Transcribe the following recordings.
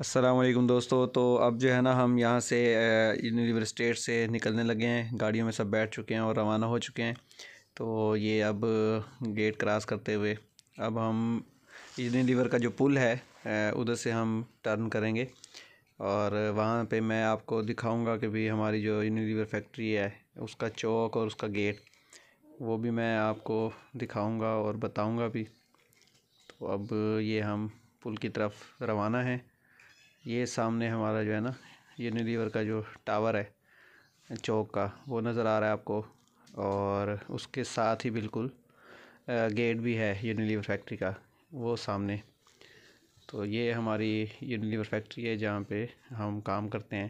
असलम दोस्तों तो अब जो है ना हम यहाँ से यूनिवर स्टेट से निकलने लगे हैं गाड़ियों में सब बैठ चुके हैं और रवाना हो चुके हैं तो ये अब गेट क्रॉस करते हुए अब हम यूनिवर का जो पुल है उधर से हम टर्न करेंगे और वहाँ पे मैं आपको दिखाऊंगा कि भी हमारी जो यूनिवर फैक्ट्री है उसका चौक और उसका गेट वो भी मैं आपको दिखाऊँगा और बताऊँगा भी तो अब ये हम पुल की तरफ रवाना हैं ये सामने हमारा जो है ना यूनिलीवर का जो टावर है चौक का वो नज़र आ रहा है आपको और उसके साथ ही बिल्कुल गेट भी है यूनिलीवर फैक्ट्री का वो सामने तो ये हमारी यूनिलीवर फैक्ट्री है जहाँ पे हम काम करते हैं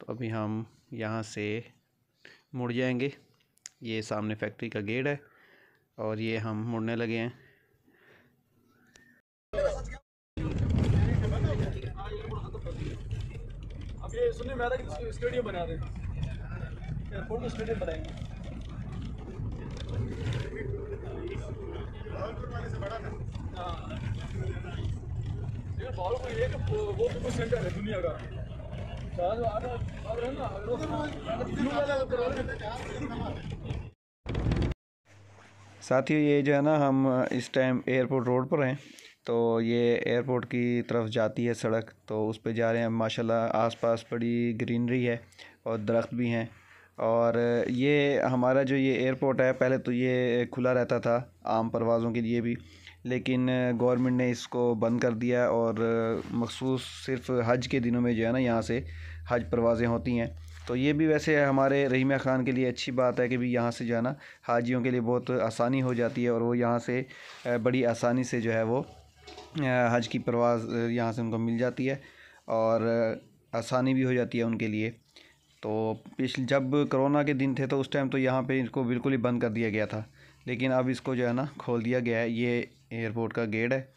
तो अभी हम यहाँ से मुड़ जाएंगे ये सामने फैक्ट्री का गेट है और ये हम मुड़ने लगे हैं सुनने में कि स्टेडियम बना रहे एयरपोर्ट स्टेडियम बनाएंगे हाँ। को एक वो तो सेंटर है दुनिया का साथियों ये जो है ना हम इस टाइम एयरपोर्ट रोड पर हैं तो ये एयरपोर्ट की तरफ जाती है सड़क तो उस पर जा रहे हैं माशाल्लाह आसपास बड़ी ग्रीनरी है और दरख्त भी हैं और ये हमारा जो ये एयरपोर्ट है पहले तो ये खुला रहता था आम परवाज़ों के लिए भी लेकिन गवर्नमेंट ने इसको बंद कर दिया और मखसूस सिर्फ हज के दिनों में जो है ना यहाँ से हज परवाज़ें होती हैं तो ये भी वैसे हमारे रहीमा ख़ान के लिए अच्छी बात है कि भी यहाँ से जाना हाजियों के लिए बहुत आसानी हो जाती है और वो यहाँ से बड़ी आसानी से जो है वो हज की परवाज़ यहाँ से उनको मिल जाती है और आसानी भी हो जाती है उनके लिए तो पिछले जब कोरोना के दिन थे तो उस टाइम तो यहाँ पे इसको बिल्कुल ही बंद कर दिया गया था लेकिन अब इसको जो है ना खोल दिया गया है ये एयरपोर्ट का गेट है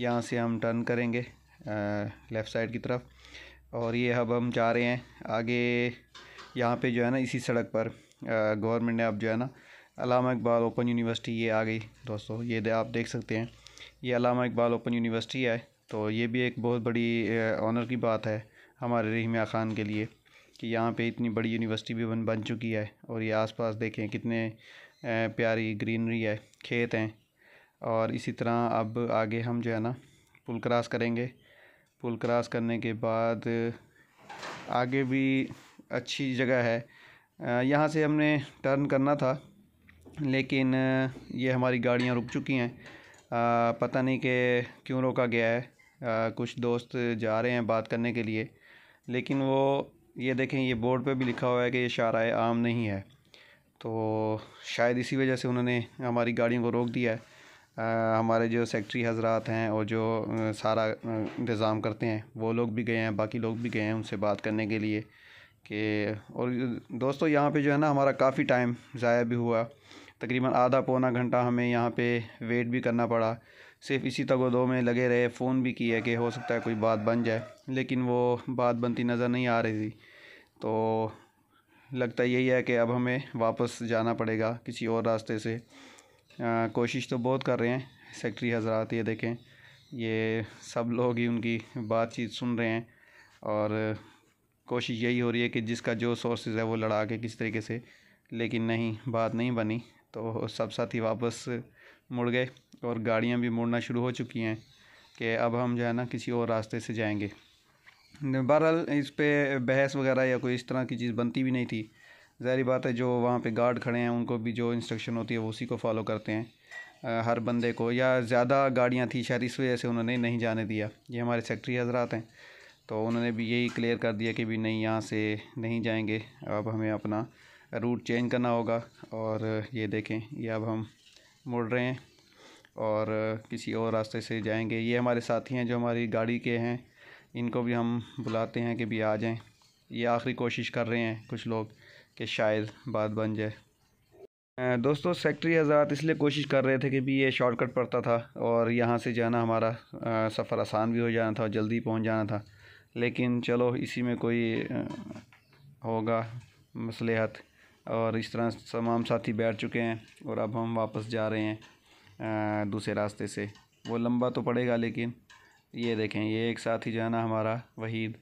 यहाँ से हम टर्न करेंगे लेफ़्ट साइड की तरफ और ये अब हम जा रहे हैं आगे यहाँ पे जो है ना इसी सड़क पर गवर्नमेंट ने अब जो है ना अलामा इकबाल ओपन यूनिवर्सिटी ये आ गई दोस्तों ये दे, आप देख सकते हैं ये अलामा इकबाल ओपन यूनिवर्सिटी है तो ये भी एक बहुत बड़ी ऑनर की बात है हमारे रहीमिया ख़ान के लिए कि यहाँ पे इतनी बड़ी यूनिवर्सिटी भी बन बन चुकी है और ये आसपास देखें कितने प्यारी ग्रीनरी है खेत हैं और इसी तरह अब आगे हम जो है ना पुल क्रॉस करेंगे पुल क्रॉस करने के बाद आगे भी अच्छी जगह है यहाँ से हमने टर्न करना था लेकिन ये हमारी गाड़ियाँ रुक चुकी हैं पता नहीं कि क्यों रोका गया है आ, कुछ दोस्त जा रहे हैं बात करने के लिए लेकिन वो ये देखें ये बोर्ड पे भी लिखा हुआ है कि ये शारा आम नहीं है तो शायद इसी वजह से उन्होंने हमारी गाड़ियों को रोक दिया है आ, हमारे जो सेक्रेटरी हजरात हैं और जो सारा इंतज़ाम करते हैं वो लोग भी गए हैं बाकी लोग भी गए हैं उनसे बात करने के लिए कि और दोस्तों यहाँ पे जो है ना हमारा काफ़ी टाइम ज़ाया भी हुआ तकरीबन आधा पौना घंटा हमें यहाँ पे वेट भी करना पड़ा सिर्फ इसी तक दो में लगे रहे फ़ोन भी किया कि हो सकता है कोई बात बन जाए लेकिन वो बात बनती नज़र नहीं आ रही थी तो लगता यही है कि अब हमें वापस जाना पड़ेगा किसी और रास्ते से आ, कोशिश तो बहुत कर रहे हैं सेक्रेटरी हजरात ये देखें ये सब लोग ही उनकी बातचीत सुन रहे हैं और कोशिश यही हो रही है कि जिसका जो सोर्सेज है वो लड़ा के किस तरीके से लेकिन नहीं बात नहीं बनी तो सब साथी वापस मुड़ गए और गाड़ियाँ भी मुड़ना शुरू हो चुकी हैं कि अब हम जो है ना किसी और रास्ते से जाएंगे बहरहाल इस पर बहस वगैरह या कोई इस तरह की चीज़ बनती भी नहीं थी ज़ाहरी बात है जो वहाँ पे गार्ड खड़े हैं उनको भी जो इंस्ट्रक्शन होती है वो उसी को फॉलो करते हैं हर बंदे को या ज़्यादा गाड़ियाँ थी शायद इस वजह से उन्होंने नहीं जाने दिया ये हमारे सेक्ट्री हजरात हैं तो उन्होंने भी यही क्लियर कर दिया कि भी नहीं यहाँ से नहीं जाएंगे अब हमें अपना रूट चेंज करना होगा और ये देखें ये अब हम मुड़ रहे हैं और किसी और रास्ते से जाएंगे ये हमारे साथी हैं जो हमारी गाड़ी के हैं इनको भी हम बुलाते हैं कि भी आ जाएं ये आखिरी कोशिश कर रहे हैं कुछ लोग कि शायद बात बन जाए दोस्तों सेक्ट्री हज़रा इसलिए कोशिश कर रहे थे कि भी ये शॉर्टकट पड़ता था और यहाँ से जाना हमारा सफ़र आसान भी हो जाना था और जल्दी पहुँच जाना था लेकिन चलो इसी में कोई होगा मसलहत और इस तरह तमाम साथी बैठ चुके हैं और अब हम वापस जा रहे हैं दूसरे रास्ते से वो लंबा तो पड़ेगा लेकिन ये देखें ये एक साथ ही जाना हमारा वहीद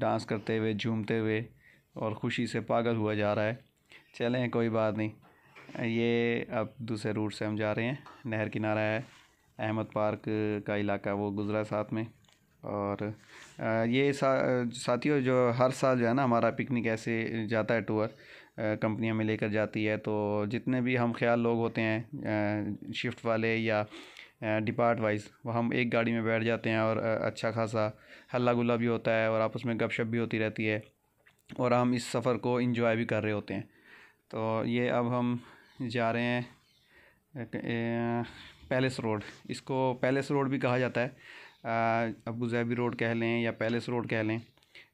डांस करते हुए झूमते हुए और ख़ुशी से पागल हुआ जा रहा है चलें कोई बात नहीं ये अब दूसरे रूट से हम जा रहे हैं नहर किनारा है अहमद पार्क का इलाका वो गुज़रा साथ में और ये सा, साथियों जो हर साल जो है ना हमारा पिकनिक ऐसे जाता है टूर कंपनियां में लेकर जाती है तो जितने भी हम ख्याल लोग होते हैं शिफ्ट वाले या डिपार्ट वाइज वह हम एक गाड़ी में बैठ जाते हैं और अच्छा खासा हल्ला गुल्ला भी होता है और आपस में गपशप भी होती रहती है और हम इस सफ़र को इंजॉय भी कर रहे होते हैं तो ये अब हम जा रहे हैं पैलेस रोड इसको पैलेस रोड भी कहा जाता है अबू जैबी रोड कह लें या पैलेस रोड कह लें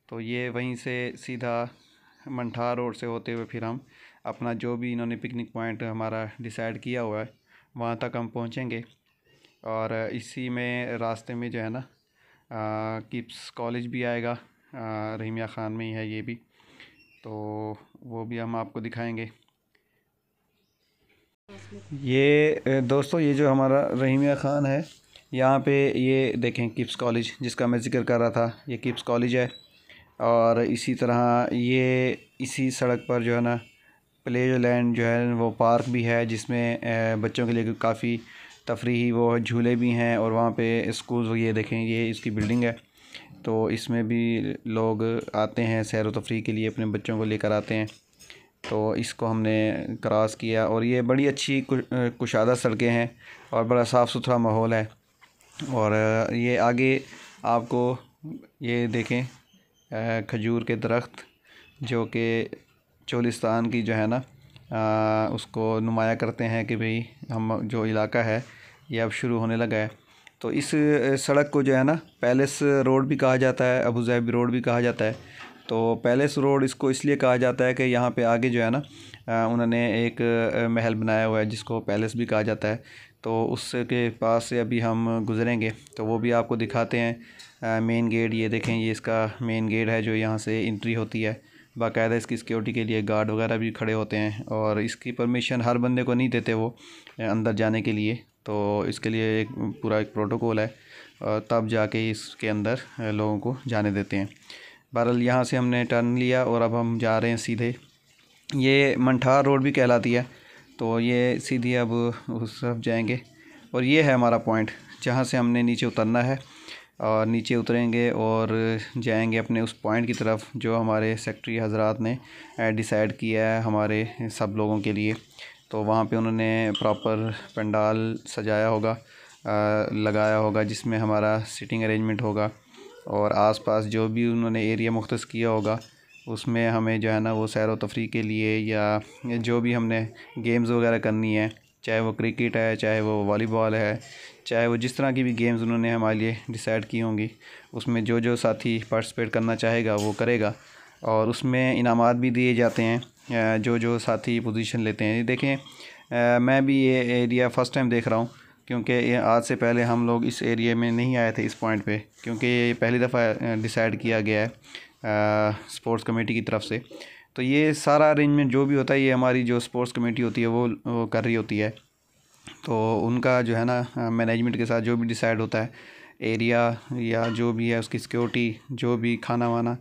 तो ये वहीं से सीधा मंठा रोड से होते हुए फिर हम अपना जो भी इन्होंने पिकनिक पॉइंट हमारा डिसाइड किया हुआ है वहाँ तक हम पहुँचेंगे और इसी में रास्ते में जो है ना किप्स कॉलेज भी आएगा रहीमिया ख़ान में ही है ये भी तो वो भी हम आपको दिखाएंगे ये दोस्तों ये जो हमारा रहीमिया ख़ान है यहाँ पे ये देखें किप्स कॉलेज जिसका मैं जिक्र कर रहा था ये किप्स कॉलेज है और इसी तरह ये इसी सड़क पर जो है ना प्ले लैंड जो है वो पार्क भी है जिसमें बच्चों के लिए काफ़ी तफरी वो झूले भी हैं और वहाँ पे स्कूल ये देखें ये इसकी बिल्डिंग है तो इसमें भी लोग आते हैं सैर तफरी के लिए अपने बच्चों को लेकर आते हैं तो इसको हमने क्रॉस किया और ये बड़ी अच्छी कुशादा सड़कें हैं और बड़ा साफ़ सुथरा माहौल है और ये आगे आपको ये देखें खजूर के दरख्त जो कि चोलिस्तान की जो है ना आ, उसको नुमाया करते हैं कि भाई हम जो इलाका है ये अब शुरू होने लगा है तो इस सड़क को जो है ना पैलेस रोड भी कहा जाता है अबू जैबी रोड भी कहा जाता है तो पैलेस रोड इसको इसलिए कहा जाता है कि यहाँ पे आगे जो है ना उन्होंने एक महल बनाया हुआ है जिसको पैलेस भी कहा जाता है तो उसके पास से अभी हम गुज़रेंगे तो वो भी आपको दिखाते हैं मेन गेट ये देखें ये इसका मेन गेट है जो यहाँ से इंट्री होती है बाकायदा इसकी सिक्योरिटी के लिए गार्ड वगैरह भी खड़े होते हैं और इसकी परमिशन हर बंदे को नहीं देते वो अंदर जाने के लिए तो इसके लिए एक पूरा एक प्रोटोकॉल है और तब जाके इसके अंदर लोगों को जाने देते हैं बहरहाल यहाँ से हमने टर्न लिया और अब हम जा रहे हैं सीधे ये मंठार रोड भी कहलाती है तो ये सीधे अब उस तरफ जाएंगे और ये है हमारा पॉइंट जहाँ से हमने नीचे उतरना है और नीचे उतरेंगे और जाएंगे अपने उस पॉइंट की तरफ जो हमारे सेक्रटरी हजरात ने डिसाइड किया है हमारे सब लोगों के लिए तो वहाँ पे उन्होंने प्रॉपर पंडाल सजाया होगा लगाया होगा जिसमें हमारा सिटिंग अरेंजमेंट होगा और आसपास जो भी उन्होंने एरिया मुख्त किया होगा उसमें हमें जो है ना वो सैर वफरी तफरी के लिए या जो भी हमने गेम्स वगैरह करनी है चाहे वो क्रिकेट है चाहे वो वॉलीबॉल है चाहे वो जिस तरह की भी गेम्स उन्होंने हमारे लिए डिसाइड की होंगी उसमें जो जो साथी पार्टिसिपेट करना चाहेगा वो करेगा और उसमें इनाम भी दिए जाते हैं जो जो साथी पोजीशन लेते हैं देखें मैं भी ये एरिया फ़र्स्ट टाइम देख रहा हूँ क्योंकि आज से पहले हम लोग इस एरिया में नहीं आए थे इस पॉइंट पे क्योंकि ये पहली दफ़ा डिसाइड किया गया है स्पोर्ट्स कमेटी की तरफ से तो ये सारा अरेंजमेंट जो भी होता है ये हमारी जो स्पोर्ट्स कमेटी होती है वो, वो कर रही होती है तो उनका जो है ना मैनेजमेंट के साथ जो भी डिसाइड होता है एरिया या जो भी है उसकी सिक्योरिटी जो भी खाना वाना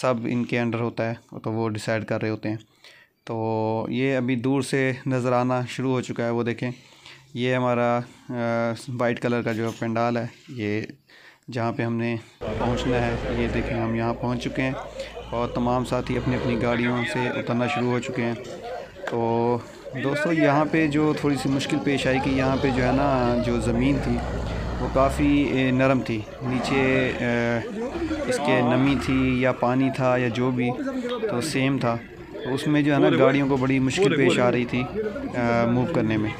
सब इनके अंडर होता है तो वो डिसाइड कर रहे होते हैं तो ये अभी दूर से नज़र आना शुरू हो चुका है वो देखें ये हमारा वाइट कलर का जो पंडाल है ये जहाँ पे हमने पहुँचना है ये देखें हम यहाँ पहुँच चुके हैं और तमाम साथी अपनी अपनी गाड़ियों से उतरना शुरू हो चुके हैं तो दोस्तों यहाँ पे जो थोड़ी सी मुश्किल पेश आई कि यहाँ पे जो है ना जो ज़मीन थी वो काफ़ी नरम थी नीचे इसके नमी थी या पानी था या जो भी तो सेम था तो उसमें जो है ना गाड़ियों को बड़ी मुश्किल पेश आ रही थी मूव करने में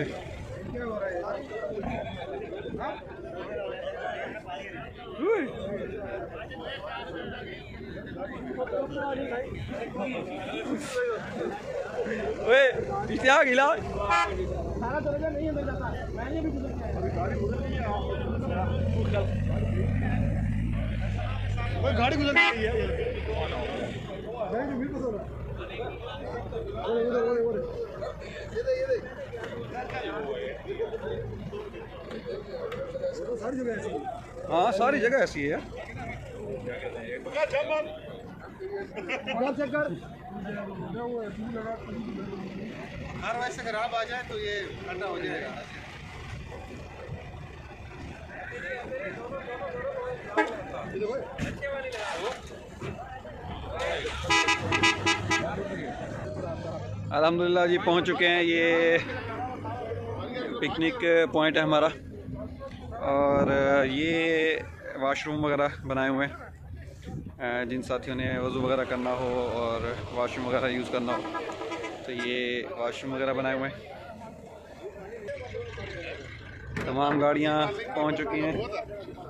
ओए पीछे आ गिला सारा दरवाजा नहीं अंदर जाता मैंने भी गुजर गया गाड़ी गुजर रही है ओए भी गुजर रहा है ओए ओए ओए हाँ सारी जगह ऐसी है हर वैसे खराब आ जाए तो ये ठंडा हो जाएगा अच्छे वाली लगा अलहमदिल्ला जी पहुंच चुके हैं ये पिकनिक पॉइंट है हमारा और ये वाशरूम वगैरह बनाए हुए हैं जिन साथियों ने वज़ू वगैरह करना हो और वाशरूम वगैरह यूज़ करना हो तो ये वाशरूम वगैरह बनाए हुए हैं तमाम गाड़ियाँ पहुँच चुकी हैं